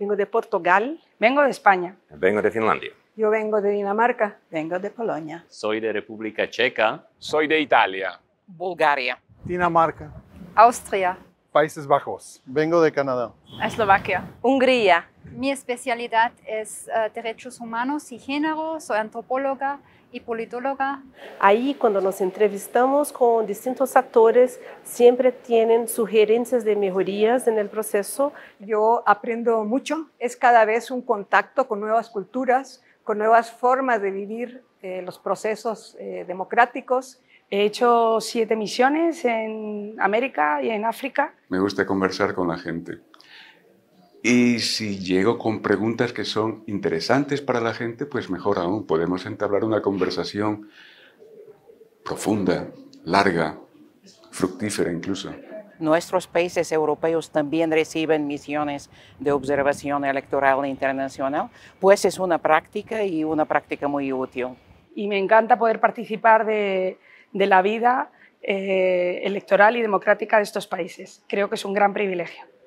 Vengo de Portugal. Vengo de España. Vengo de Finlandia. Yo vengo de Dinamarca. Vengo de Polonia. Soy de República Checa. Soy de Italia. Bulgaria. Dinamarca. Austria. Países Bajos. Vengo de Canadá. Eslovaquia. Hungría. Mi especialidad es eh, derechos humanos y género. Soy antropóloga y politóloga. Ahí cuando nos entrevistamos con distintos actores, siempre tienen sugerencias de mejorías en el proceso. Yo aprendo mucho. Es cada vez un contacto con nuevas culturas, con nuevas formas de vivir eh, los procesos eh, democráticos He hecho siete misiones en América y en África. Me gusta conversar con la gente. Y si llego con preguntas que son interesantes para la gente, pues mejor aún, podemos entablar una conversación profunda, larga, fructífera incluso. Nuestros países europeos también reciben misiones de observación electoral internacional, pues es una práctica y una práctica muy útil. Y me encanta poder participar de, de la vida eh, electoral y democrática de estos países. Creo que es un gran privilegio.